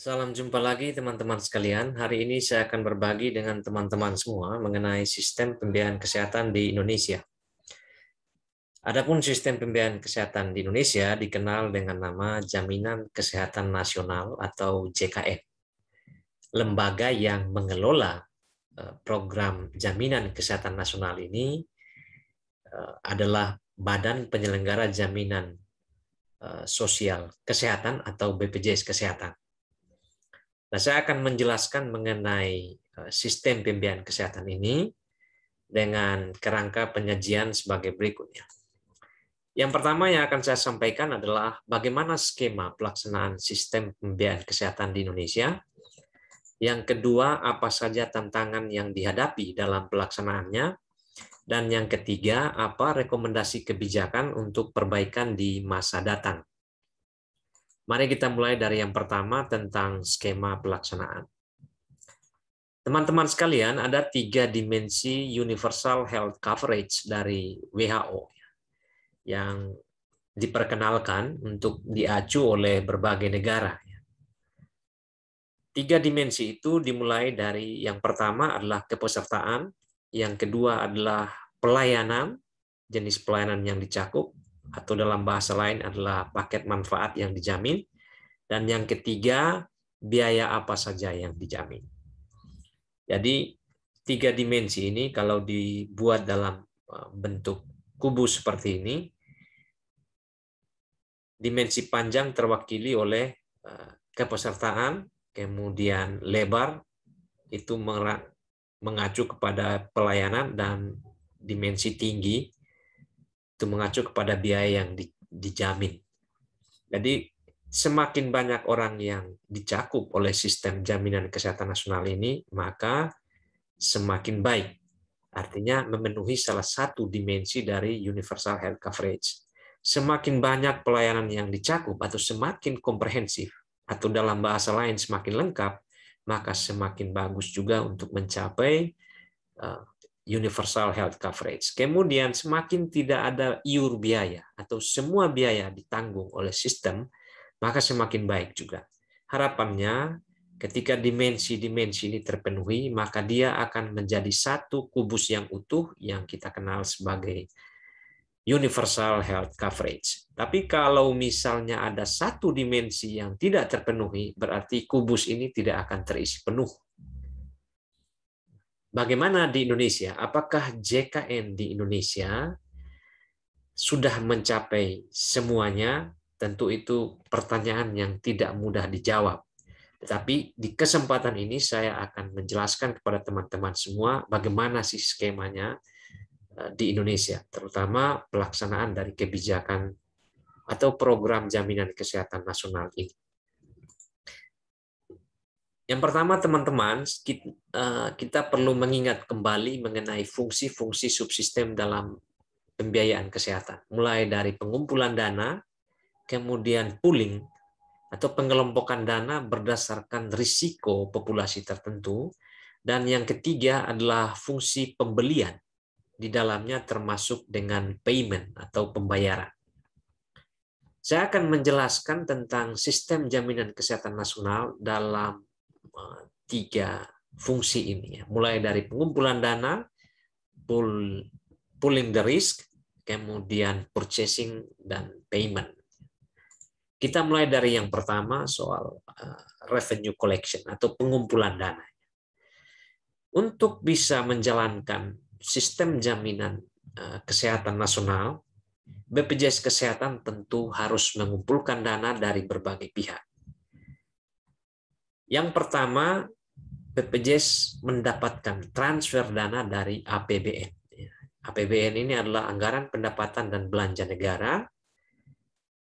Salam jumpa lagi teman-teman sekalian. Hari ini saya akan berbagi dengan teman-teman semua mengenai sistem pembiayaan kesehatan di Indonesia. Adapun sistem pembiayaan kesehatan di Indonesia dikenal dengan nama Jaminan Kesehatan Nasional atau JKN. Lembaga yang mengelola e, program Jaminan Kesehatan Nasional ini e, adalah Badan Penyelenggara Jaminan e, Sosial Kesehatan atau BPJS Kesehatan Nah, saya akan menjelaskan mengenai eh, sistem pembiayaan kesehatan ini dengan kerangka penyajian sebagai berikutnya. Yang pertama yang akan saya sampaikan adalah bagaimana skema pelaksanaan sistem pembiayaan kesehatan di Indonesia. Yang kedua, apa saja tantangan yang dihadapi dalam pelaksanaannya. Dan yang ketiga, apa rekomendasi kebijakan untuk perbaikan di masa datang. Mari kita mulai dari yang pertama tentang skema pelaksanaan. Teman-teman sekalian, ada tiga dimensi universal health coverage dari WHO yang diperkenalkan untuk diacu oleh berbagai negara. Tiga dimensi itu dimulai dari yang pertama adalah kepesertaan, yang kedua adalah pelayanan, jenis pelayanan yang dicakup, atau dalam bahasa lain adalah paket manfaat yang dijamin. Dan yang ketiga, biaya apa saja yang dijamin. Jadi tiga dimensi ini kalau dibuat dalam eh, bentuk kubus seperti ini, dimensi panjang terwakili oleh eh, kepesertaan, kemudian lebar itu mengacu kepada pelayanan dan dimensi tinggi itu mengacu kepada biaya yang di, dijamin. Jadi semakin banyak orang yang dicakup oleh sistem jaminan kesehatan nasional ini, maka semakin baik. Artinya memenuhi salah satu dimensi dari universal health coverage. Semakin banyak pelayanan yang dicakup atau semakin komprehensif atau dalam bahasa lain semakin lengkap, maka semakin bagus juga untuk mencapai eh, universal health coverage. Kemudian semakin tidak ada iur biaya atau semua biaya ditanggung oleh sistem, maka semakin baik juga. Harapannya ketika dimensi-dimensi ini terpenuhi, maka dia akan menjadi satu kubus yang utuh yang kita kenal sebagai universal health coverage. Tapi kalau misalnya ada satu dimensi yang tidak terpenuhi, berarti kubus ini tidak akan terisi penuh bagaimana di Indonesia? Apakah JKN di Indonesia sudah mencapai semuanya? Tentu itu pertanyaan yang tidak mudah dijawab. Tetapi di kesempatan ini saya akan menjelaskan kepada teman-teman semua bagaimana sih skemanya eh, di Indonesia, terutama pelaksanaan dari kebijakan atau program jaminan kesehatan nasional ini. Yang pertama teman-teman, eh, kita perlu mengingat kembali mengenai fungsi-fungsi subsistem dalam pembiayaan kesehatan. Mulai dari pengumpulan dana, kemudian pooling atau pengelompokan dana berdasarkan risiko populasi tertentu, dan yang ketiga adalah fungsi pembelian. Di dalamnya termasuk dengan payment atau pembayaran. Saya akan menjelaskan tentang sistem jaminan kesehatan nasional dalam tiga fungsi ini ya. mulai dari pengumpulan dana pull pulling the risk kemudian purchasing dan payment kita mulai dari yang pertama soal eh, revenue collection atau pengumpulan dana untuk bisa menjalankan sistem jaminan eh, kesehatan nasional BPJS Kesehatan tentu harus mengumpulkan dana dari berbagai pihak yang pertama, BPJS mendapatkan transfer dana dari APBN. APBN ya, ini adalah anggaran pendapatan dan belanja negara.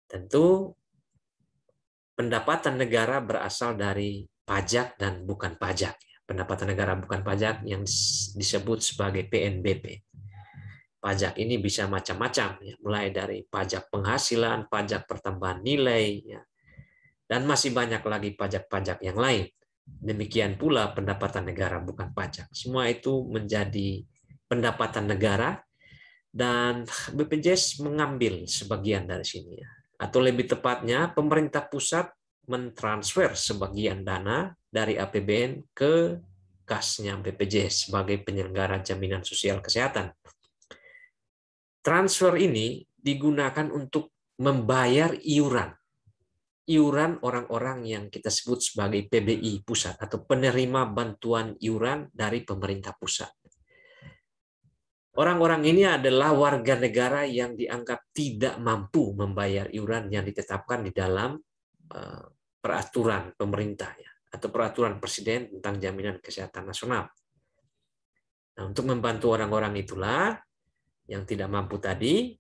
Tentu pendapatan negara berasal dari pajak dan bukan pajak. Pendapatan negara bukan pajak yang disebut sebagai PNBP. Pajak ini bisa macam-macam, ya. mulai dari pajak penghasilan, pajak pertambahan nilai, ya dan masih banyak lagi pajak-pajak yang lain. Demikian pula pendapatan negara bukan pajak. Semua itu menjadi pendapatan negara dan BPJS mengambil sebagian dari sini atau lebih tepatnya pemerintah pusat mentransfer sebagian dana dari APBN ke kasnya BPJS sebagai penyelenggara jaminan sosial kesehatan. Transfer ini digunakan untuk membayar iuran iuran orang-orang yang kita sebut sebagai PBI pusat atau penerima bantuan iuran dari pemerintah pusat. Orang-orang ini adalah warga negara yang dianggap tidak mampu membayar iuran yang ditetapkan di dalam eh, peraturan pemerintah ya, atau peraturan presiden tentang jaminan kesehatan nasional. Nah, untuk membantu orang-orang itulah yang tidak mampu tadi,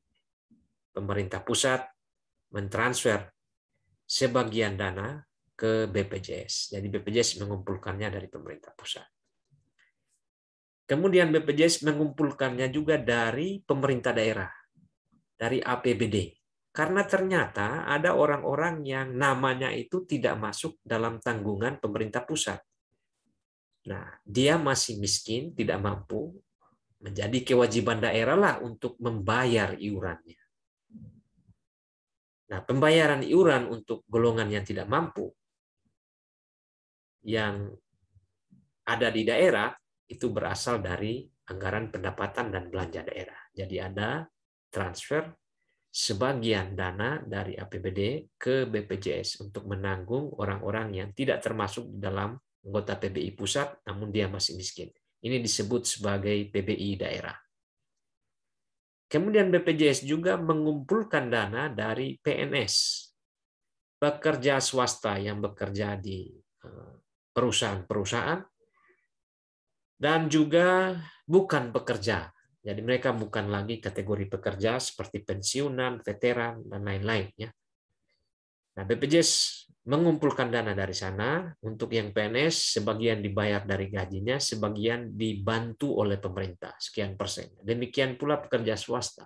pemerintah pusat mentransfer sebagian dana ke BPJS. Jadi BPJS mengumpulkannya dari pemerintah pusat. Kemudian BPJS mengumpulkannya juga dari pemerintah daerah, dari APBD. Karena ternyata ada orang-orang yang namanya itu tidak masuk dalam tanggungan pemerintah pusat. Nah, dia masih miskin, tidak mampu, menjadi kewajiban daerah lah untuk membayar iurannya. Nah, pembayaran iuran untuk golongan yang tidak mampu yang ada di daerah itu berasal dari anggaran pendapatan dan belanja daerah. Jadi ada transfer sebagian dana dari APBD ke BPJS untuk menanggung orang-orang yang tidak termasuk dalam anggota PBI pusat namun dia masih miskin. Ini disebut sebagai PBI daerah. Kemudian BPJS juga mengumpulkan dana dari PNS, pekerja swasta yang bekerja di eh, perusahaan-perusahaan, dan juga bukan pekerja. Jadi mereka bukan lagi kategori pekerja seperti pensiunan, veteran, dan lain-lain. Ya. Nah, BPJS mengumpulkan dana dari sana untuk yang PNS sebagian dibayar dari gajinya, sebagian dibantu oleh pemerintah sekian persen. Demikian pula pekerja swasta.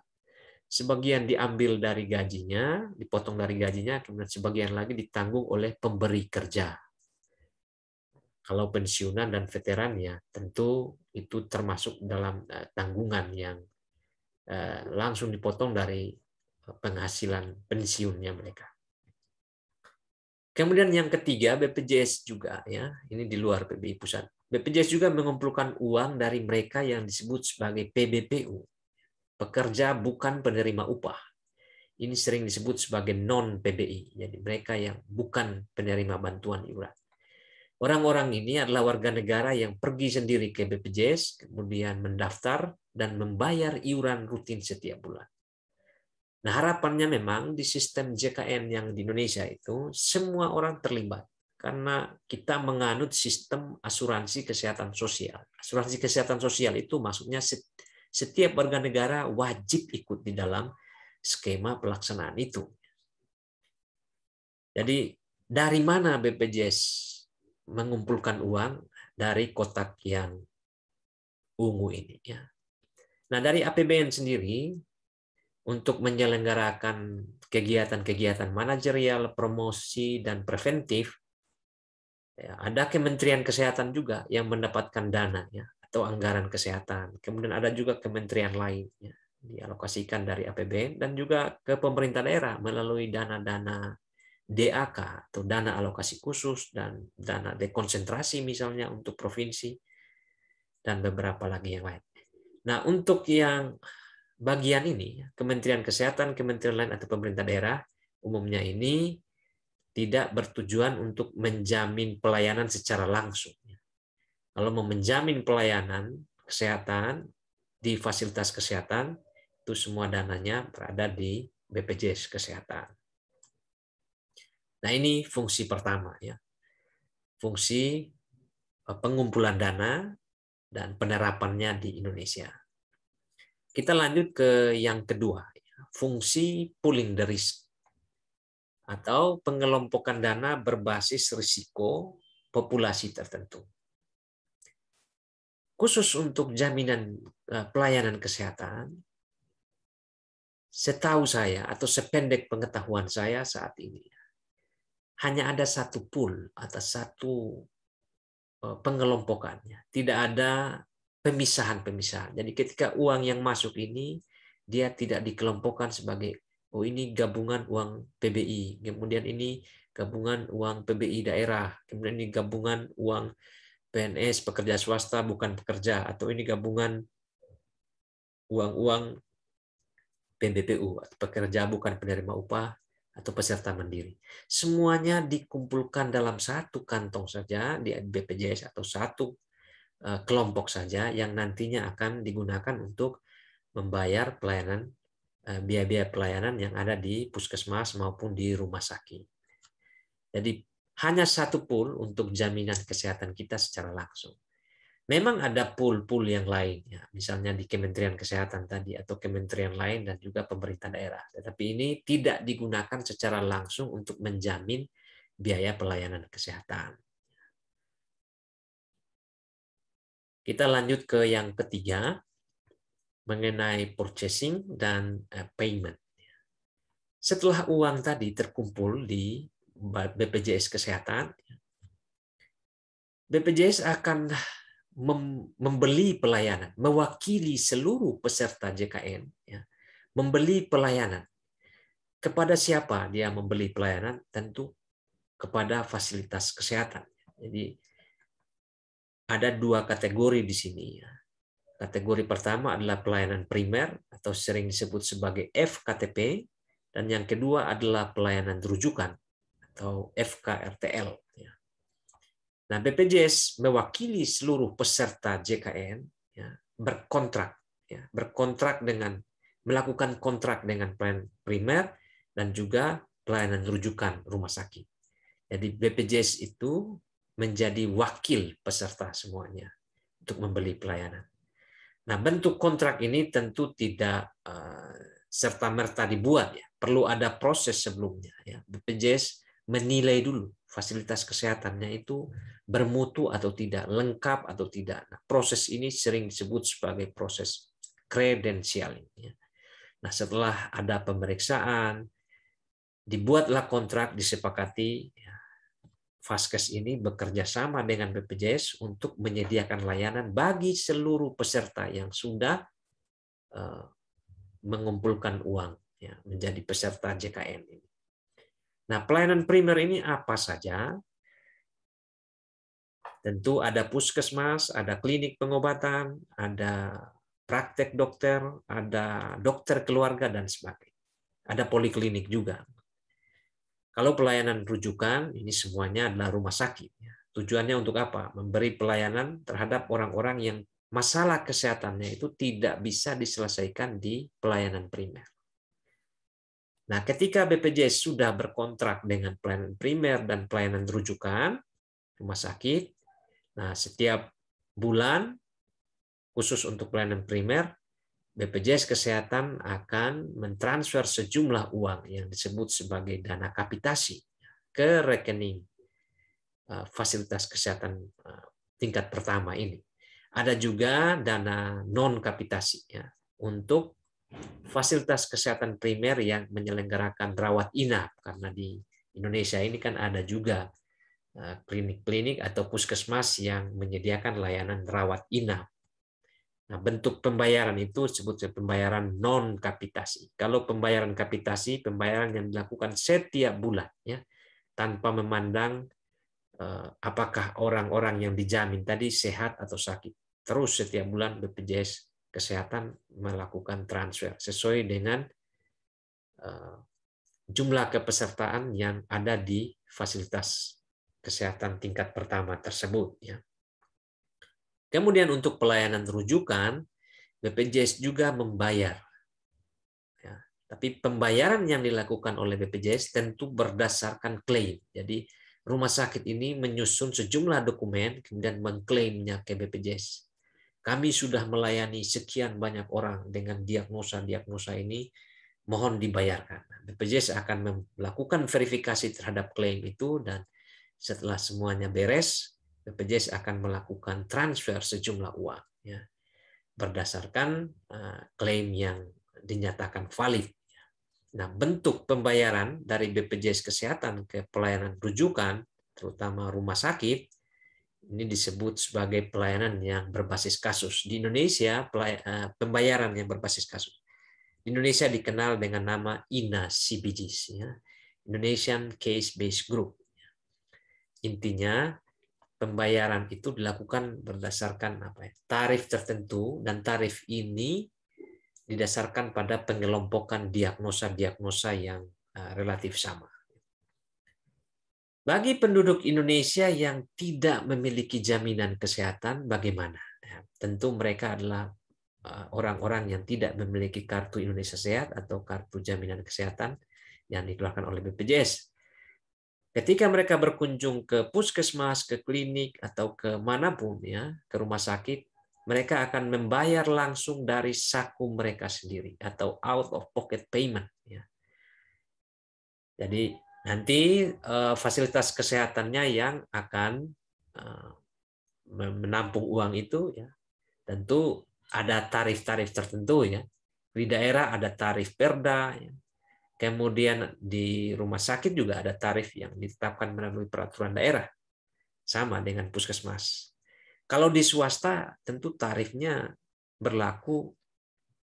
Sebagian diambil dari gajinya, dipotong dari gajinya, kemudian sebagian lagi ditanggung oleh pemberi kerja. Kalau pensiunan dan veteran ya tentu itu termasuk dalam eh, tanggungan yang eh, langsung dipotong dari penghasilan pensiunnya mereka. Kemudian yang ketiga BPJS juga ya, ini di luar PBI pusat. BPJS juga mengumpulkan uang dari mereka yang disebut sebagai PBPU, pekerja bukan penerima upah. Ini sering disebut sebagai non PBI, jadi mereka yang bukan penerima bantuan iuran. Orang-orang ini adalah warga negara yang pergi sendiri ke BPJS, kemudian mendaftar dan membayar iuran rutin setiap bulan. Nah, harapannya memang di sistem JKN yang di Indonesia itu semua orang terlibat karena kita menganut sistem asuransi kesehatan sosial. Asuransi kesehatan sosial itu maksudnya setiap warga negara wajib ikut di dalam skema pelaksanaan itu. Jadi dari mana BPJS mengumpulkan uang dari kotak yang ungu ini ya. Nah, dari APBN sendiri untuk menyelenggarakan kegiatan-kegiatan manajerial, promosi, dan preventif, ya, ada Kementerian Kesehatan juga yang mendapatkan dana ya, atau anggaran kesehatan. Kemudian ada juga kementerian lain ya, dialokasikan dari APBN dan juga ke pemerintah daerah melalui dana-dana DAK atau dana alokasi khusus dan dana dekonsentrasi misalnya untuk provinsi dan beberapa lagi yang lain. Nah, untuk yang bagian ini, Kementerian Kesehatan, Kementerian lain atau pemerintah daerah umumnya ini tidak bertujuan untuk menjamin pelayanan secara langsung. Kalau mau menjamin pelayanan kesehatan di fasilitas kesehatan, itu semua dananya berada di BPJS Kesehatan. Nah ini fungsi pertama ya, fungsi eh, pengumpulan dana dan penerapannya di Indonesia. Kita lanjut ke yang kedua, fungsi pooling the risk atau pengelompokan dana berbasis risiko populasi tertentu. Khusus untuk jaminan eh, pelayanan kesehatan, setahu saya atau sependek pengetahuan saya saat ini, hanya ada satu pool atau satu eh, pengelompokannya. Tidak ada pemisahan-pemisahan. Jadi ketika uang yang masuk ini dia tidak dikelompokkan sebagai oh ini gabungan uang PBI, kemudian ini gabungan uang PBI daerah, kemudian ini gabungan uang PNS pekerja swasta bukan pekerja atau ini gabungan uang-uang PBPU pekerja bukan penerima upah atau peserta mandiri. Semuanya dikumpulkan dalam satu kantong saja di BPJS atau satu Eh, kelompok saja yang nantinya akan digunakan untuk membayar pelayanan eh, biaya-biaya pelayanan yang ada di puskesmas maupun di rumah sakit. Jadi hanya satu pool untuk jaminan kesehatan kita secara langsung. Memang ada pool-pool yang lain, ya. misalnya di Kementerian Kesehatan tadi atau kementerian lain dan juga pemerintah daerah. Tetapi ini tidak digunakan secara langsung untuk menjamin biaya pelayanan kesehatan. Kita lanjut ke yang ketiga mengenai purchasing dan eh, payment. Setelah uang tadi terkumpul di BPJS Kesehatan, BPJS akan membeli pelayanan, mewakili seluruh peserta JKN, ya. membeli pelayanan. Kepada siapa dia membeli pelayanan? Tentu kepada fasilitas kesehatan. Jadi ada dua kategori di sini. Ya. Kategori pertama adalah pelayanan primer atau sering disebut sebagai FKTP dan yang kedua adalah pelayanan rujukan atau FKRTL. Ya. Nah, BPJS mewakili seluruh peserta JKN ya, berkontrak, berkontrak dengan melakukan kontrak dengan pelayanan primer dan juga pelayanan rujukan rumah sakit. Jadi BPJS itu menjadi wakil peserta semuanya untuk membeli pelayanan. Nah, bentuk kontrak ini tentu tidak uh, eh, serta-merta dibuat ya. Perlu ada proses sebelumnya ya. BPJS menilai dulu fasilitas kesehatannya itu bermutu atau tidak, lengkap atau tidak. Nah, proses ini sering disebut sebagai proses kredensial. ya. Nah, setelah ada pemeriksaan, dibuatlah kontrak disepakati ya. Faskes ini bekerja sama dengan BPJS untuk menyediakan layanan bagi seluruh peserta yang sudah eh, mengumpulkan uang ya, menjadi peserta JKN ini. Nah, pelayanan primer ini apa saja? Tentu ada puskesmas, ada klinik pengobatan, ada praktek dokter, ada dokter keluarga dan sebagainya. Ada poliklinik juga kalau pelayanan rujukan, ini semuanya adalah rumah sakit. Ya. Tujuannya untuk apa? Memberi pelayanan terhadap orang-orang yang masalah kesehatannya itu tidak bisa diselesaikan di pelayanan primer. Nah, ketika BPJS sudah berkontrak dengan pelayanan primer dan pelayanan rujukan rumah sakit, nah setiap bulan khusus untuk pelayanan primer BPJS Kesehatan akan mentransfer sejumlah uang yang disebut sebagai dana kapitasi ke rekening eh, fasilitas kesehatan eh, tingkat pertama ini. Ada juga dana non kapitasi ya, untuk fasilitas kesehatan primer yang menyelenggarakan rawat inap karena di Indonesia ini kan ada juga eh, klinik-klinik atau puskesmas yang menyediakan layanan rawat inap Nah, bentuk pembayaran itu disebut pembayaran non kapitasi. Kalau pembayaran kapitasi, pembayaran yang dilakukan setiap bulan ya, tanpa memandang eh, apakah orang-orang yang dijamin tadi sehat atau sakit. Terus setiap bulan BPJS kesehatan melakukan transfer sesuai dengan eh, jumlah kepesertaan yang ada di fasilitas kesehatan tingkat pertama tersebut ya. Kemudian untuk pelayanan rujukan, BPJS juga membayar. Ya, tapi pembayaran yang dilakukan oleh BPJS tentu berdasarkan klaim. Jadi rumah sakit ini menyusun sejumlah dokumen kemudian mengklaimnya ke BPJS. Kami sudah melayani sekian banyak orang dengan diagnosa-diagnosa ini, mohon dibayarkan. BPJS akan melakukan verifikasi terhadap klaim itu dan setelah semuanya beres, BPJS akan melakukan transfer sejumlah uang ya, berdasarkan uh, klaim yang dinyatakan valid. Ya. Nah, bentuk pembayaran dari BPJS Kesehatan ke pelayanan rujukan, terutama rumah sakit, ini disebut sebagai pelayanan yang berbasis kasus. Di Indonesia, eh, pembayaran yang berbasis kasus. Di Indonesia dikenal dengan nama INA CBGs, ya. Indonesian Case Based Group. Ya. Intinya, pembayaran itu dilakukan berdasarkan apa ya, tarif tertentu dan tarif ini didasarkan pada pengelompokan diagnosa-diagnosa yang eh, relatif sama. Bagi penduduk Indonesia yang tidak memiliki jaminan kesehatan, bagaimana? Ya, tentu mereka adalah eh, orang-orang yang tidak memiliki kartu Indonesia Sehat atau kartu jaminan kesehatan yang dikeluarkan oleh BPJS ketika mereka berkunjung ke puskesmas, ke klinik atau ke manapun ya, ke rumah sakit, mereka akan membayar langsung dari saku mereka sendiri atau out of pocket payment ya. Jadi nanti eh, fasilitas kesehatannya yang akan eh, menampung uang itu ya. Tentu ada tarif-tarif tertentu ya. Di daerah ada tarif perda ya. Kemudian di rumah sakit juga ada tarif yang ditetapkan melalui peraturan daerah. Sama dengan puskesmas. Kalau di swasta tentu tarifnya berlaku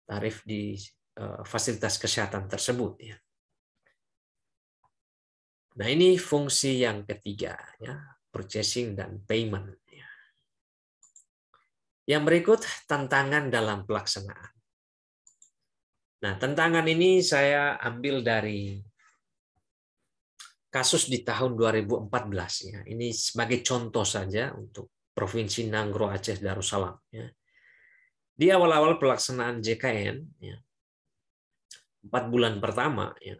tarif di eh, fasilitas kesehatan tersebut ya. Nah, ini fungsi yang ketiga ya, purchasing dan payment. Ya. Yang berikut tantangan dalam pelaksanaan. Nah, tentangan ini saya ambil dari kasus di tahun 2014 ya. Ini sebagai contoh saja untuk Provinsi Nanggro Aceh Darussalam ya. Di awal-awal pelaksanaan JKN ya. 4 bulan pertama ya.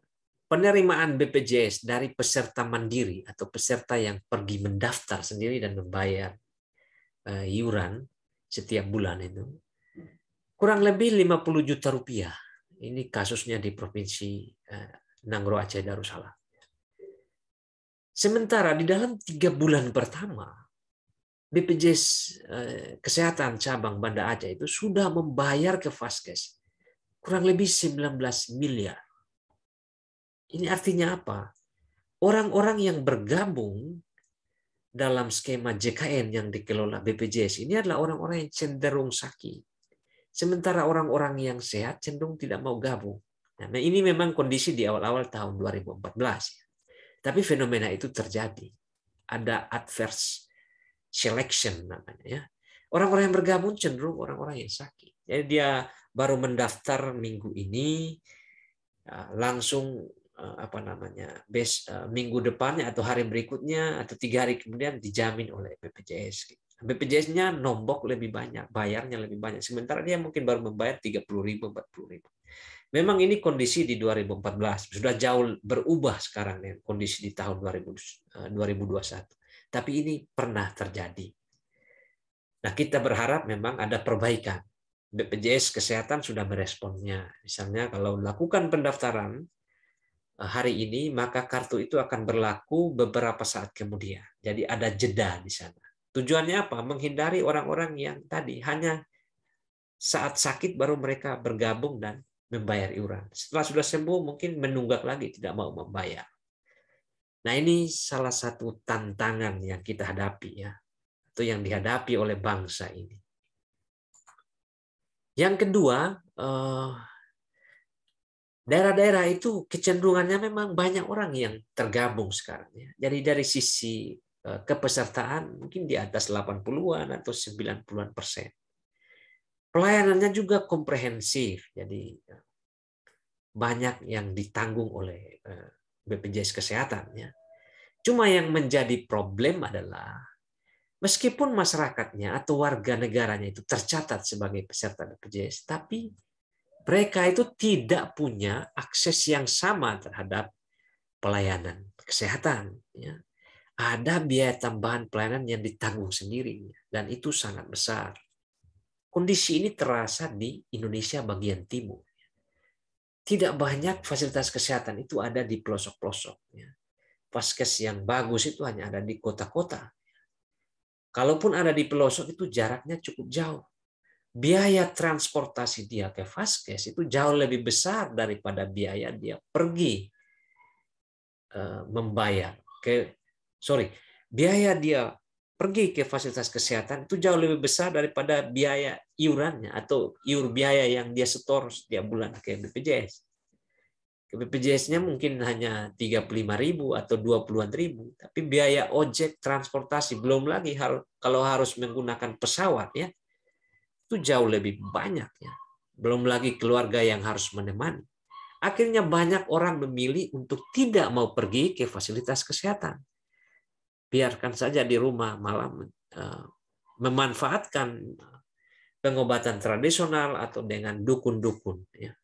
Penerimaan BPJS dari peserta mandiri atau peserta yang pergi mendaftar sendiri dan membayar eh, iuran setiap bulan itu kurang lebih 50 juta rupiah ini kasusnya di provinsi eh, Nangro Aceh Darussalam. Sementara di dalam tiga bulan pertama, BPJS eh, Kesehatan cabang Banda Aceh itu sudah membayar ke Faskes kurang lebih 19 miliar. Ini artinya apa? Orang-orang yang bergabung dalam skema JKN yang dikelola BPJS ini adalah orang-orang yang cenderung sakit. Sementara orang-orang yang sehat cenderung tidak mau gabung. Nah, nah ini memang kondisi di awal-awal tahun 2014. Tapi fenomena itu terjadi. Ada adverse selection namanya ya. Orang-orang yang bergabung cenderung orang-orang yang sakit. Jadi dia baru mendaftar minggu ini ya, langsung eh, apa namanya eh, minggu depannya atau hari berikutnya atau tiga hari kemudian dijamin oleh BPJS gitu. BPJS-nya nombok lebih banyak, bayarnya lebih banyak. Sementara dia mungkin baru membayar 30 ribu, 40 ribu. Memang ini kondisi di 2014, sudah jauh berubah sekarang nih kondisi di tahun 2000, 2021. Eh, Tapi ini pernah terjadi. Nah kita berharap memang ada perbaikan. BPJS Kesehatan sudah meresponnya. Misalnya kalau lakukan pendaftaran eh, hari ini, maka kartu itu akan berlaku beberapa saat kemudian. Jadi ada jeda di sana Tujuannya apa? Menghindari orang-orang yang tadi hanya saat sakit baru mereka bergabung dan membayar iuran. Setelah sudah sembuh mungkin menunggak lagi tidak mau membayar. Nah ini salah satu tantangan yang kita hadapi ya. Itu yang dihadapi oleh bangsa ini. Yang kedua, eh, daerah-daerah itu kecenderungannya memang banyak orang yang tergabung sekarang ya. Jadi dari sisi Eh, kepesertaan mungkin di atas 80-an atau 90-an persen. Pelayanannya juga komprehensif, jadi eh, banyak yang ditanggung oleh eh, BPJS Kesehatan. Ya. Cuma yang menjadi problem adalah meskipun masyarakatnya atau warga negaranya itu tercatat sebagai peserta BPJS, tapi mereka itu tidak punya akses yang sama terhadap pelayanan kesehatan. Ya ada biaya tambahan pelayanan yang ditanggung sendiri dan itu sangat besar. Kondisi ini terasa di Indonesia bagian timur. Tidak banyak fasilitas kesehatan itu ada di pelosok-pelosok. Faskes yang bagus itu hanya ada di kota-kota. Kalaupun ada di pelosok itu jaraknya cukup jauh. Biaya transportasi dia ke faskes itu jauh lebih besar daripada biaya dia pergi eh, membayar ke sorry, biaya dia pergi ke fasilitas kesehatan itu jauh lebih besar daripada biaya iurannya atau iur biaya yang dia setor setiap bulan ke BPJS. Ke BPJS-nya mungkin hanya lima ribu atau puluh an ribu, tapi biaya ojek transportasi belum lagi kalau harus menggunakan pesawat ya itu jauh lebih banyak ya. Belum lagi keluarga yang harus menemani. Akhirnya banyak orang memilih untuk tidak mau pergi ke fasilitas kesehatan biarkan saja di rumah malah eh, memanfaatkan pengobatan tradisional atau dengan dukun-dukun. Ya.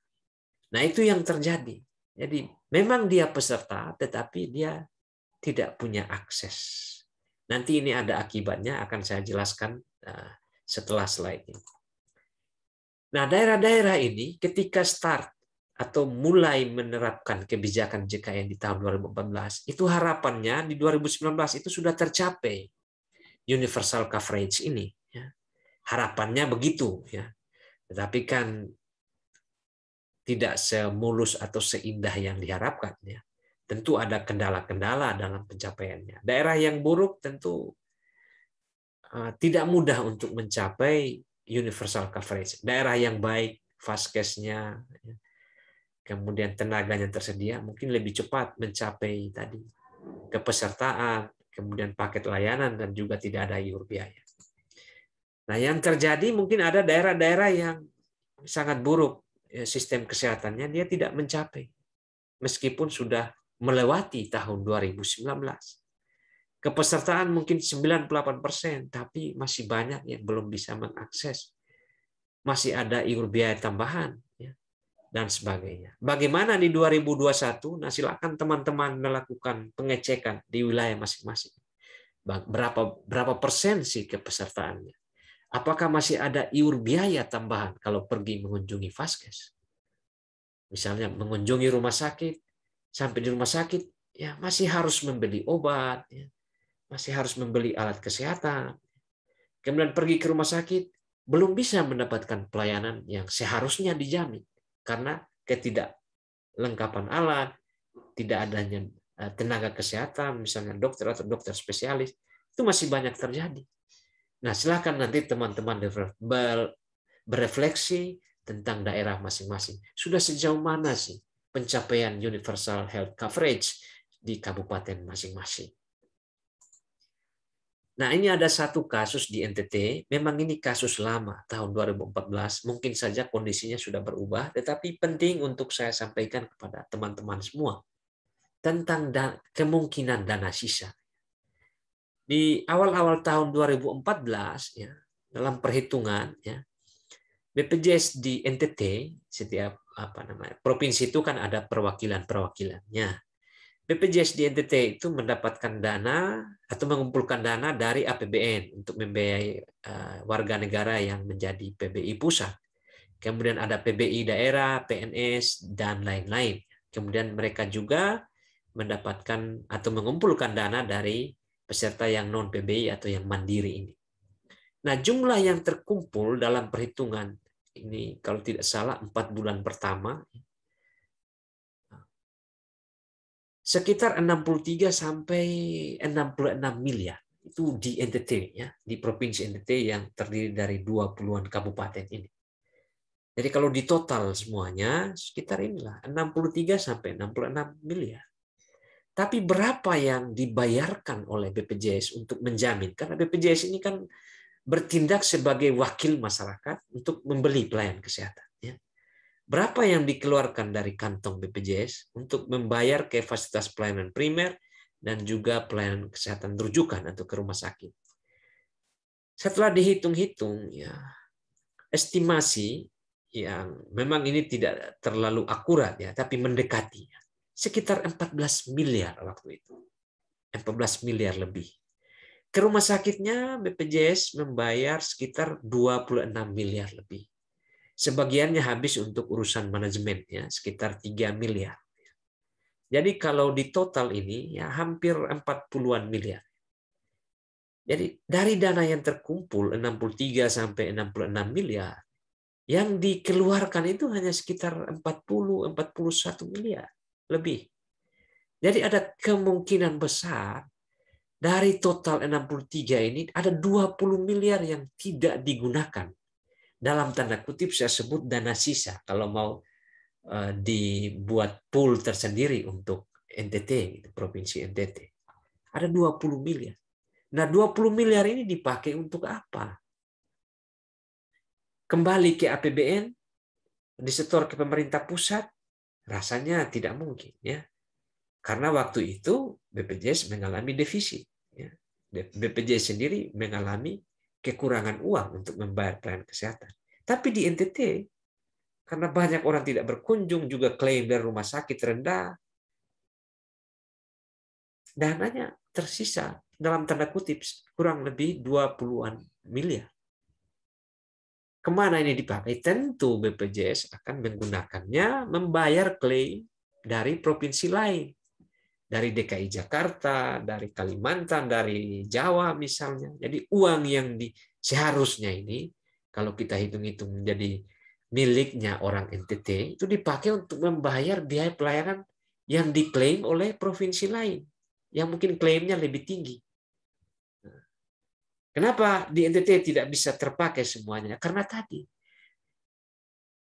Nah itu yang terjadi. Jadi memang dia peserta, tetapi dia tidak punya akses. Nanti ini ada akibatnya akan saya jelaskan eh, setelah slide ini. Nah daerah-daerah ini ketika start atau mulai menerapkan kebijakan JKN di tahun 2014, itu harapannya di 2019 itu sudah tercapai universal coverage ini. Ya. Harapannya begitu, ya. Tetapi kan tidak semulus atau seindah yang diharapkan, ya. Tentu ada kendala-kendala dalam pencapaiannya. Daerah yang buruk tentu eh, tidak mudah untuk mencapai universal coverage. Daerah yang baik, fast case-nya, ya kemudian tenaganya tersedia, mungkin lebih cepat mencapai tadi kepesertaan, kemudian paket layanan dan juga tidak ada iur biaya. Nah, yang terjadi mungkin ada daerah-daerah yang sangat buruk ya, sistem kesehatannya, dia tidak mencapai meskipun sudah melewati tahun 2019. Kepesertaan mungkin 98%, persen tapi masih banyak yang belum bisa mengakses. Masih ada iur biaya tambahan, dan sebagainya. Bagaimana di 2021? Nah, silakan teman-teman melakukan pengecekan di wilayah masing-masing. Berapa berapa persen sih kepesertaannya? Apakah masih ada iur biaya tambahan kalau pergi mengunjungi vaskes? Misalnya mengunjungi rumah sakit, sampai di rumah sakit ya masih harus membeli obat, ya. masih harus membeli alat kesehatan. Kemudian pergi ke rumah sakit belum bisa mendapatkan pelayanan yang seharusnya dijamin karena ketidaklengkapan alat, tidak adanya eh, tenaga kesehatan, misalnya dokter atau dokter spesialis, itu masih banyak terjadi. Nah, silakan nanti teman-teman berefleksi tentang daerah masing-masing. Sudah sejauh mana sih pencapaian universal health coverage di kabupaten masing-masing? Nah, ini ada satu kasus di NTT, memang ini kasus lama tahun 2014, mungkin saja kondisinya sudah berubah, tetapi penting untuk saya sampaikan kepada teman-teman semua tentang da kemungkinan dana sisa. Di awal-awal tahun 2014 ya, dalam perhitungan ya, BPJS di NTT setiap apa namanya provinsi itu kan ada perwakilan perwakilannya BPJS di NTT itu mendapatkan dana atau mengumpulkan dana dari APBN untuk membiayai eh, warga negara yang menjadi PBI pusat. Kemudian ada PBI daerah, PNS, dan lain-lain. Kemudian mereka juga mendapatkan atau mengumpulkan dana dari peserta yang non-PBI atau yang mandiri ini. Nah, jumlah yang terkumpul dalam perhitungan ini kalau tidak salah empat bulan pertama sekitar 63 sampai 66 miliar itu di NTT ya di provinsi NTT yang terdiri dari 20-an kabupaten ini. Jadi kalau di total semuanya sekitar inilah 63 sampai 66 miliar. Tapi berapa yang dibayarkan oleh BPJS untuk menjamin? Karena BPJS ini kan bertindak sebagai wakil masyarakat untuk membeli pelayanan kesehatan berapa yang dikeluarkan dari kantong BPJS untuk membayar ke fasilitas pelayanan primer dan juga pelayanan kesehatan rujukan atau ke rumah sakit. Setelah dihitung-hitung, ya estimasi yang memang ini tidak terlalu akurat ya, tapi mendekati ya, sekitar 14 miliar waktu itu. 14 miliar lebih. Ke rumah sakitnya BPJS membayar sekitar 26 miliar lebih sebagiannya habis untuk urusan manajemen ya sekitar 3 miliar. Jadi kalau di total ini ya hampir 40-an miliar. Jadi dari dana yang terkumpul 63 sampai 66 miliar yang dikeluarkan itu hanya sekitar 40 41 miliar lebih. Jadi ada kemungkinan besar dari total 63 ini ada 20 miliar yang tidak digunakan dalam tanda kutip saya sebut dana sisa kalau mau eh, dibuat pool tersendiri untuk NTT, gitu, provinsi NTT. Ada 20 miliar. Nah, 20 miliar ini dipakai untuk apa? Kembali ke APBN, disetor ke pemerintah pusat, rasanya tidak mungkin ya. Karena waktu itu BPJS mengalami defisit. Ya. BPJS sendiri mengalami kekurangan uang untuk membayar pelayanan kesehatan. Tapi di NTT, karena banyak orang tidak berkunjung, juga klaim dari rumah sakit rendah, dananya tersisa dalam tanda kutip kurang lebih 20-an miliar. Kemana ini dipakai? Tentu BPJS akan menggunakannya membayar klaim dari provinsi lain dari DKI Jakarta, dari Kalimantan, dari Jawa misalnya. Jadi uang yang di, seharusnya ini kalau kita hitung-hitung menjadi miliknya orang NTT itu dipakai untuk membayar biaya pelayanan yang diklaim oleh provinsi lain yang mungkin klaimnya lebih tinggi. Nah, kenapa di NTT tidak bisa terpakai semuanya? Karena tadi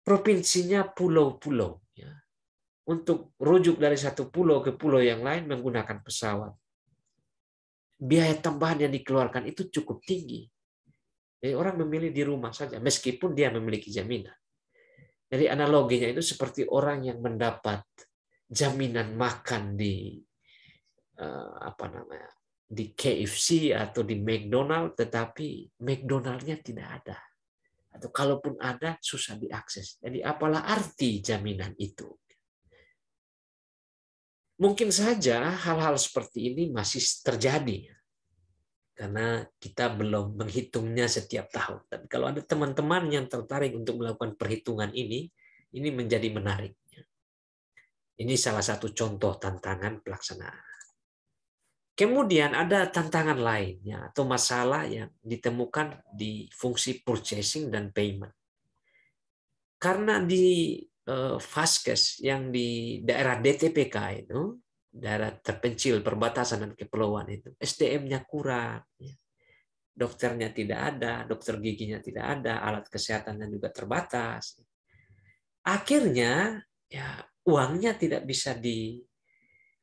provinsinya pulau-pulau untuk rujuk dari satu pulau ke pulau yang lain menggunakan pesawat. Biaya tambahan yang dikeluarkan itu cukup tinggi. Jadi orang memilih di rumah saja, meskipun dia memiliki jaminan. Jadi analoginya itu seperti orang yang mendapat jaminan makan di eh, apa namanya di KFC atau di McDonald, tetapi McDonaldnya tidak ada. Atau kalaupun ada, susah diakses. Jadi apalah arti jaminan itu? Mungkin saja hal-hal seperti ini masih terjadi karena kita belum menghitungnya setiap tahun. Tapi kalau ada teman-teman yang tertarik untuk melakukan perhitungan ini, ini menjadi menarik. Ini salah satu contoh tantangan pelaksanaan. Kemudian ada tantangan lainnya atau masalah yang ditemukan di fungsi purchasing dan payment. Karena di Eh, Vaskes yang di daerah DTPK itu, daerah terpencil perbatasan dan kepulauan itu, SDM-nya kurang, ya. dokternya tidak ada, dokter giginya tidak ada, alat kesehatannya juga terbatas. Akhirnya ya uangnya tidak bisa di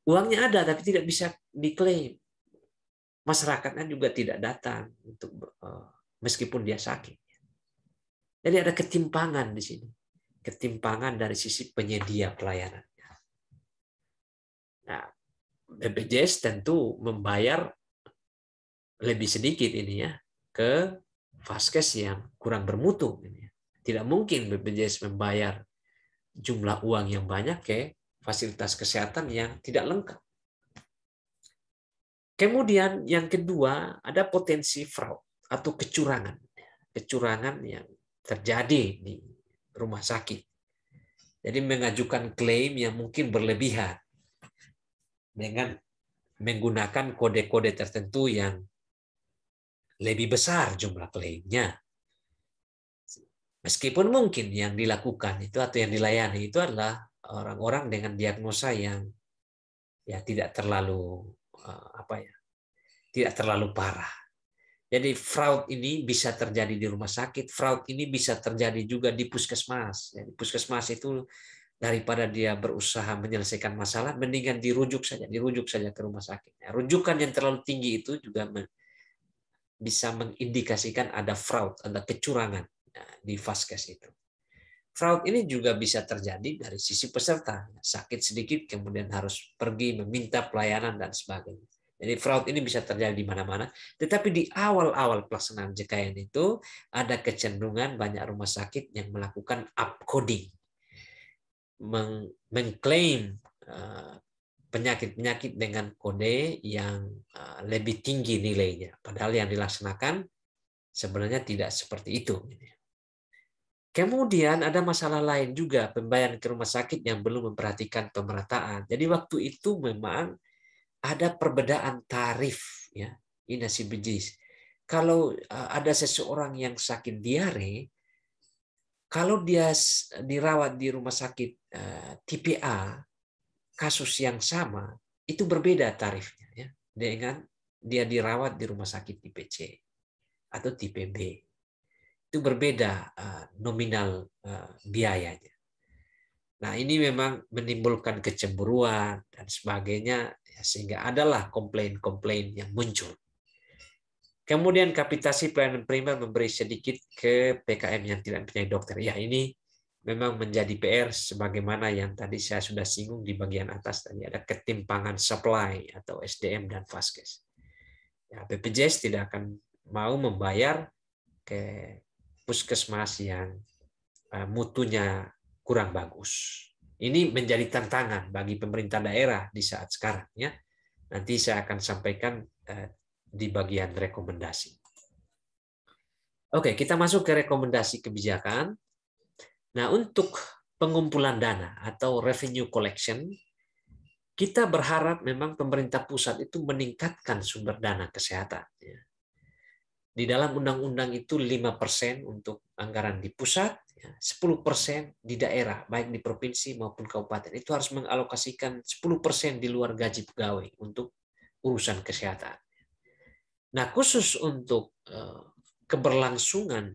uangnya ada tapi tidak bisa diklaim. Masyarakatnya juga tidak datang untuk eh, meskipun dia sakit. Jadi ada ketimpangan di sini ketimpangan dari sisi penyedia pelayanannya. Nah, BPJS tentu membayar lebih sedikit ini ya ke vaskes yang kurang bermutu. Ya. Tidak mungkin BPJS membayar jumlah uang yang banyak ke fasilitas kesehatan yang tidak lengkap. Kemudian yang kedua ada potensi fraud atau kecurangan. Kecurangan yang terjadi di rumah sakit. Jadi mengajukan klaim yang mungkin berlebihan dengan menggunakan kode-kode tertentu yang lebih besar jumlah klaimnya. Meskipun mungkin yang dilakukan itu atau yang dilayani itu adalah orang-orang dengan diagnosa yang ya tidak terlalu eh, apa ya tidak terlalu parah jadi fraud ini bisa terjadi di rumah sakit, fraud ini bisa terjadi juga di puskesmas. Jadi puskesmas itu daripada dia berusaha menyelesaikan masalah, mendingan dirujuk saja, dirujuk saja ke rumah sakit. Nah, rujukan yang terlalu tinggi itu juga bisa mengindikasikan ada fraud, ada kecurangan ya, di vaskes itu. Fraud ini juga bisa terjadi dari sisi peserta, sakit sedikit kemudian harus pergi meminta pelayanan dan sebagainya. Jadi fraud ini bisa terjadi di mana-mana. Tetapi di awal-awal pelaksanaan JKN itu ada kecenderungan banyak rumah sakit yang melakukan upcoding, meng mengklaim eh, penyakit-penyakit dengan kode yang eh, lebih tinggi nilainya. Padahal yang dilaksanakan sebenarnya tidak seperti itu. Kemudian ada masalah lain juga pembayaran ke rumah sakit yang belum memperhatikan pemerataan. Jadi waktu itu memang ada perbedaan tarif ya ini nasi bejis. Kalau e, ada seseorang yang sakit diare, kalau dia dirawat di rumah sakit e, TPA kasus yang sama itu berbeda tarifnya ya dengan dia dirawat di rumah sakit tipe C atau tipe B itu berbeda e, nominal biayanya Nah ini memang menimbulkan kecemburuan dan sebagainya ya, sehingga adalah komplain-komplain yang muncul. Kemudian kapitasi pelayanan primer memberi sedikit ke PKM yang tidak punya dokter. Ya ini memang menjadi PR sebagaimana yang tadi saya sudah singgung di bagian atas tadi ada ketimpangan supply atau SDM dan vaskes. Ya, BPJS tidak akan mau membayar ke puskesmas yang eh, mutunya kurang bagus. Ini menjadi tantangan bagi pemerintah daerah di saat sekarang ya. Nanti saya akan sampaikan eh, di bagian rekomendasi. Oke, kita masuk ke rekomendasi kebijakan. Nah, untuk pengumpulan dana atau revenue collection, kita berharap memang pemerintah pusat itu meningkatkan sumber dana kesehatan. Ya. Di dalam undang-undang itu 5% untuk anggaran di pusat, 10% di daerah, baik di provinsi maupun kabupaten, itu harus mengalokasikan 10% di luar gaji pegawai untuk urusan kesehatan. Nah, khusus untuk eh, keberlangsungan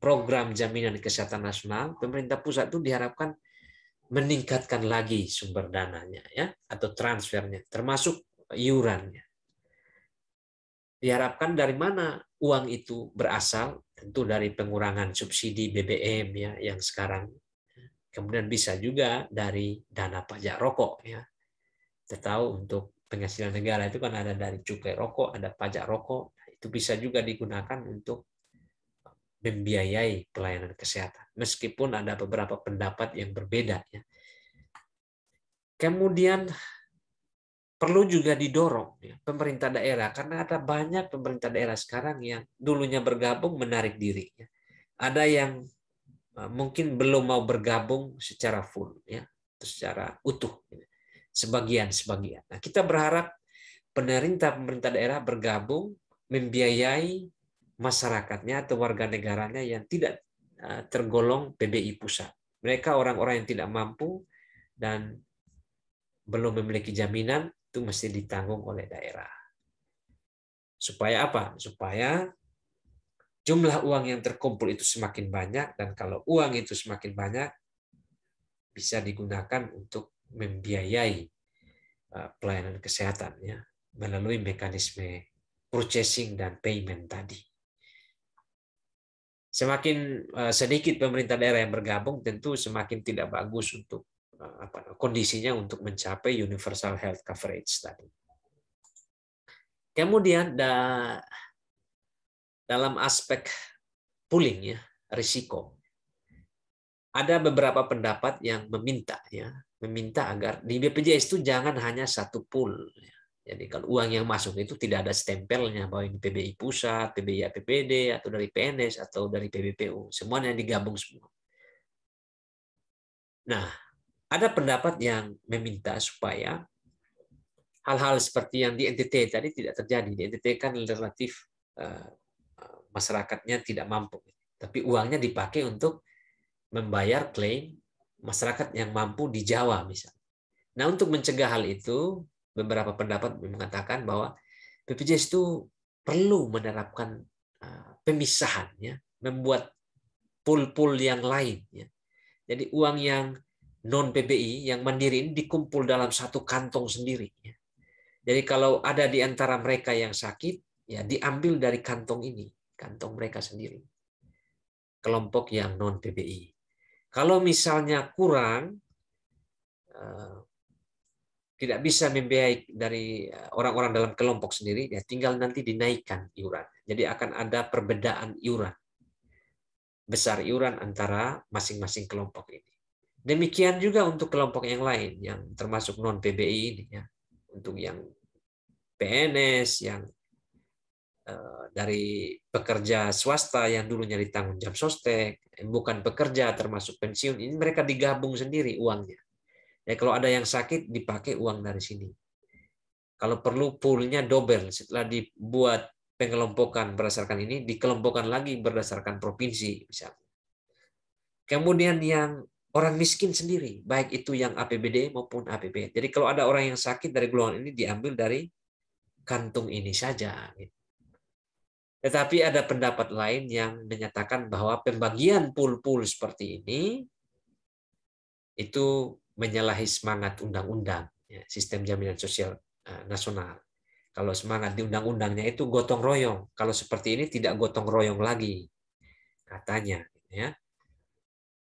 program jaminan kesehatan nasional, pemerintah pusat itu diharapkan meningkatkan lagi sumber dananya ya atau transfernya termasuk iurannya diharapkan dari mana uang itu berasal tentu dari pengurangan subsidi BBM ya yang sekarang kemudian bisa juga dari dana pajak rokok ya kita tahu untuk penghasilan negara itu kan ada dari cukai rokok ada pajak rokok nah, itu bisa juga digunakan untuk membiayai pelayanan kesehatan meskipun ada beberapa pendapat yang berbeda ya kemudian perlu juga didorong ya, pemerintah daerah karena ada banyak pemerintah daerah sekarang yang dulunya bergabung menarik diri ya. ada yang e, mungkin belum mau bergabung secara full ya secara utuh ya, sebagian sebagian nah kita berharap pemerintah pemerintah daerah bergabung membiayai masyarakatnya atau warga negaranya yang tidak e, tergolong PBI pusat mereka orang-orang yang tidak mampu dan belum memiliki jaminan itu mesti ditanggung oleh daerah. Supaya apa? Supaya jumlah uang yang terkumpul itu semakin banyak dan kalau uang itu semakin banyak bisa digunakan untuk membiayai eh, pelayanan kesehatan ya melalui mekanisme purchasing dan payment tadi. Semakin eh, sedikit pemerintah daerah yang bergabung tentu semakin tidak bagus untuk Eh, apa, kondisinya untuk mencapai universal health coverage tadi. Kemudian da, dalam aspek pooling ya, risiko. Ada beberapa pendapat yang meminta ya, meminta agar di BPJS itu jangan hanya satu pool. Ya. Jadi kalau uang yang masuk itu tidak ada stempelnya bahwa ini PBI pusat, PBI APBD atau dari PNS atau dari PBPU, semuanya digabung semua. Nah, ada pendapat yang meminta supaya hal-hal seperti yang di NTT tadi tidak terjadi. Di NTT kan relatif eh, masyarakatnya tidak mampu, tapi uangnya dipakai untuk membayar klaim masyarakat yang mampu di Jawa misalnya. Nah untuk mencegah hal itu, beberapa pendapat mengatakan bahwa BPJS itu perlu menerapkan eh, pemisahan, ya, membuat pool-pool yang lain. Ya. Jadi uang yang non PBI yang mandiri ini dikumpul dalam satu kantong sendiri. Jadi kalau ada di antara mereka yang sakit, ya diambil dari kantong ini, kantong mereka sendiri. Kelompok yang non PBI. Kalau misalnya kurang, eh, tidak bisa membiayai dari eh, orang-orang dalam kelompok sendiri, ya tinggal nanti dinaikkan iuran. Jadi akan ada perbedaan iuran besar iuran antara masing-masing kelompok ini. Demikian juga untuk kelompok yang lain yang termasuk non PBI ini ya. Untuk yang PNS yang eh, dari pekerja swasta yang dulunya ditanggung jam sostek, bukan pekerja termasuk pensiun, ini mereka digabung sendiri uangnya. Ya kalau ada yang sakit dipakai uang dari sini. Kalau perlu poolnya dobel setelah dibuat pengelompokan berdasarkan ini dikelompokkan lagi berdasarkan provinsi misalnya. Kemudian yang orang miskin sendiri, baik itu yang APBD maupun APB. Jadi kalau ada orang yang sakit dari golongan ini diambil dari kantung ini saja. Gitu. Tetapi ada pendapat lain yang menyatakan bahwa pembagian pul-pul seperti ini itu menyalahi semangat undang-undang ya, sistem jaminan sosial e, nasional. Kalau semangat di undang-undangnya itu gotong royong, kalau seperti ini tidak gotong royong lagi katanya. Ya.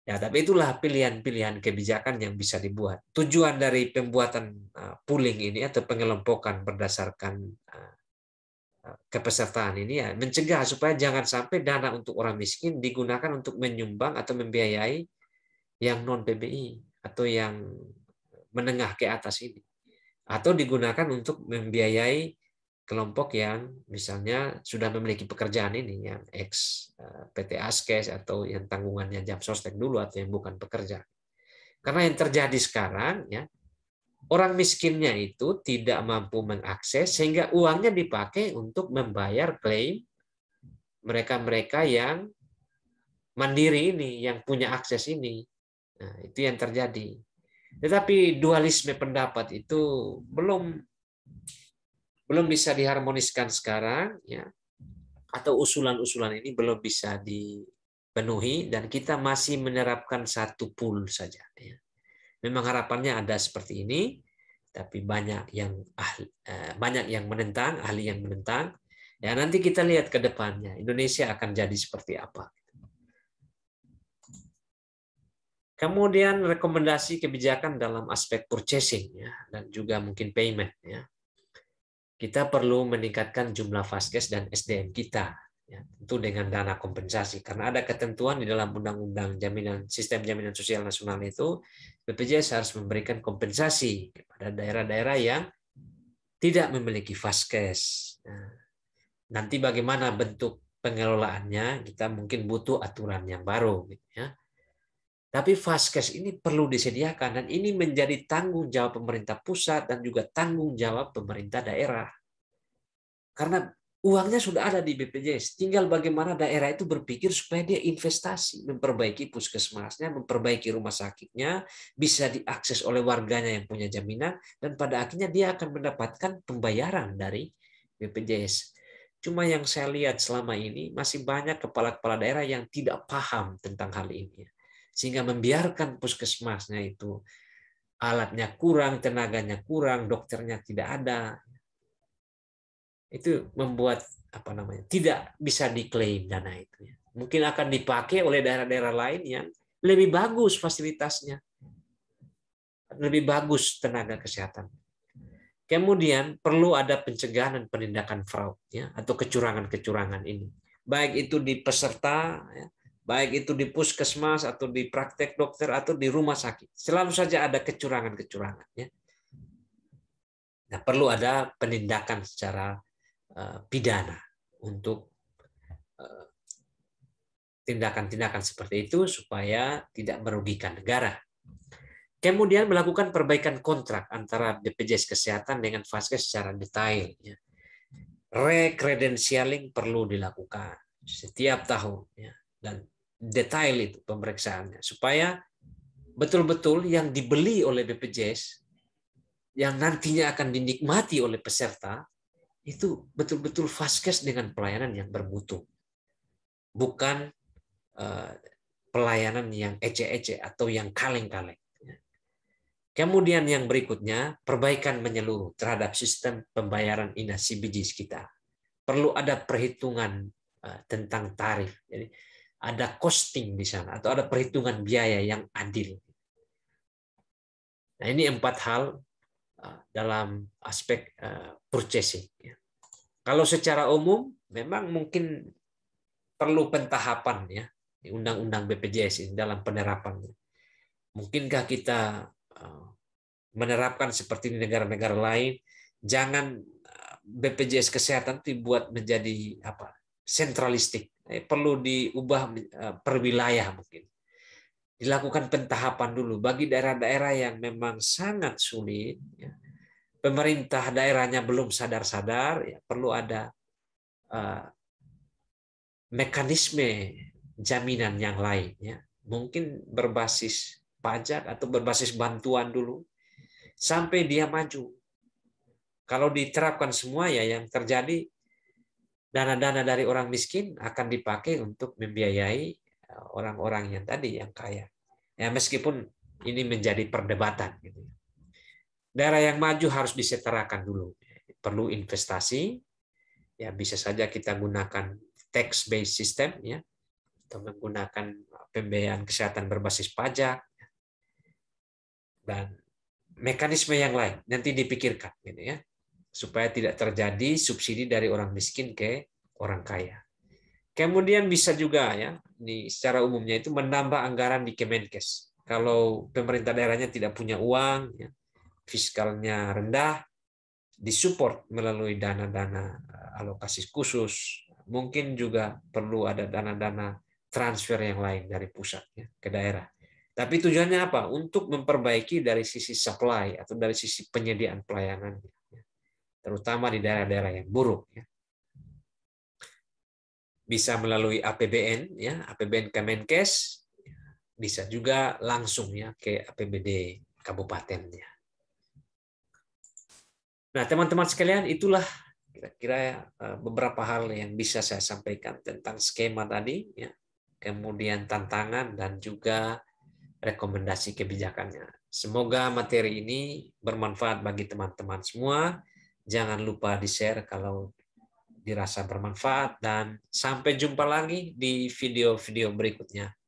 Ya, tapi itulah pilihan-pilihan kebijakan yang bisa dibuat. Tujuan dari pembuatan eh, pooling ini atau pengelompokan berdasarkan eh, eh, kepesertaan ini ya mencegah supaya jangan sampai dana untuk orang miskin digunakan untuk menyumbang atau membiayai yang non PBI atau yang menengah ke atas ini atau digunakan untuk membiayai kelompok yang misalnya sudah memiliki pekerjaan ini yang ex eh, PT Askes atau yang tanggungannya jam sostek dulu atau yang bukan pekerja. Karena yang terjadi sekarang ya orang miskinnya itu tidak mampu mengakses sehingga uangnya dipakai untuk membayar klaim mereka-mereka yang mandiri ini, yang punya akses ini. Nah, itu yang terjadi. Tetapi dualisme pendapat itu belum belum bisa diharmoniskan sekarang ya atau usulan-usulan ini belum bisa dipenuhi dan kita masih menerapkan satu pool saja ya. Memang harapannya ada seperti ini tapi banyak yang ahli, eh, banyak yang menentang, ahli yang menentang. Ya nanti kita lihat ke depannya Indonesia akan jadi seperti apa. Kemudian rekomendasi kebijakan dalam aspek purchasing ya, dan juga mungkin payment ya kita perlu meningkatkan jumlah vaskes dan SDM kita ya, tentu dengan dana kompensasi karena ada ketentuan di dalam undang-undang jaminan sistem jaminan sosial nasional itu BPJS harus memberikan kompensasi kepada daerah-daerah yang tidak memiliki vaskes. Nah, nanti bagaimana bentuk pengelolaannya kita mungkin butuh aturan yang baru gitu ya tapi vaskes ini perlu disediakan dan ini menjadi tanggung jawab pemerintah pusat dan juga tanggung jawab pemerintah daerah. Karena uangnya sudah ada di BPJS, tinggal bagaimana daerah itu berpikir supaya dia investasi, memperbaiki puskesmasnya, memperbaiki rumah sakitnya, bisa diakses oleh warganya yang punya jaminan, dan pada akhirnya dia akan mendapatkan pembayaran dari BPJS. Cuma yang saya lihat selama ini masih banyak kepala-kepala daerah yang tidak paham tentang hal ini sehingga membiarkan puskesmasnya itu alatnya kurang, tenaganya kurang, dokternya tidak ada. Itu membuat apa namanya? tidak bisa diklaim dana itu ya. Mungkin akan dipakai oleh daerah-daerah lain yang lebih bagus fasilitasnya. Lebih bagus tenaga kesehatan. Kemudian perlu ada pencegahan dan penindakan fraud ya, atau kecurangan-kecurangan ini. Baik itu di peserta ya, baik itu di puskesmas atau di praktek dokter atau di rumah sakit. Selalu saja ada kecurangan-kecurangan. Ya. Nah, perlu ada penindakan secara uh, pidana untuk tindakan eh, tindakan-tindakan seperti itu supaya tidak merugikan negara. Kemudian melakukan perbaikan kontrak antara BPJS Kesehatan dengan Vaskes secara detail. Ya. Rekredensialing perlu dilakukan setiap tahun. Ya dan detail itu pemeriksaannya supaya betul-betul yang dibeli oleh BPJS yang nantinya akan dinikmati oleh peserta itu betul-betul vaskes dengan pelayanan yang bermutu bukan eh, pelayanan yang ece-ece atau yang kaleng-kaleng. Kemudian yang berikutnya, perbaikan menyeluruh terhadap sistem pembayaran inasi bijis kita. Perlu ada perhitungan eh, tentang tarif. Jadi ada costing di sana atau ada perhitungan biaya yang adil. Nah, ini empat hal uh, dalam aspek uh, purchasing. Ya. Kalau secara umum memang mungkin perlu pentahapan ya undang-undang BPJS ini dalam penerapannya. Mungkinkah kita uh, menerapkan seperti di negara-negara lain? Jangan BPJS kesehatan dibuat menjadi apa? sentralistik Eh, perlu diubah perwilayah per wilayah mungkin. Dilakukan pentahapan dulu bagi daerah-daerah yang memang sangat sulit, ya, pemerintah daerahnya belum sadar-sadar, ya, perlu ada uh, mekanisme jaminan yang lain, ya. mungkin berbasis pajak atau berbasis bantuan dulu, sampai dia maju. Kalau diterapkan semua ya yang terjadi dana-dana dari orang miskin akan dipakai untuk membiayai eh, orang-orang yang tadi yang kaya. Ya meskipun ini menjadi perdebatan gitu. Ya. Daerah yang maju harus disetarakan dulu. Perlu investasi. Ya bisa saja kita gunakan tax based system ya atau menggunakan pembiayaan kesehatan berbasis pajak ya. dan mekanisme yang lain nanti dipikirkan gitu ya supaya tidak terjadi subsidi dari orang miskin ke orang kaya. Kemudian bisa juga ya, ini secara umumnya itu menambah anggaran di Kemenkes. Kalau pemerintah daerahnya tidak punya uang, ya, fiskalnya rendah, disupport melalui dana-dana eh, alokasi khusus. Mungkin juga perlu ada dana-dana transfer yang lain dari pusat ya, ke daerah. Tapi tujuannya apa? Untuk memperbaiki dari sisi supply atau dari sisi penyediaan pelayanannya terutama di daerah-daerah yang buruk. Ya. Bisa melalui APBN, ya, APBN Kemenkes, bisa juga langsung ya ke APBD kabupatennya. Nah, teman-teman sekalian, itulah kira-kira eh, beberapa hal yang bisa saya sampaikan tentang skema tadi, ya. kemudian tantangan dan juga rekomendasi kebijakannya. Semoga materi ini bermanfaat bagi teman-teman semua Jangan lupa di-share kalau dirasa bermanfaat dan sampai jumpa lagi di video-video berikutnya.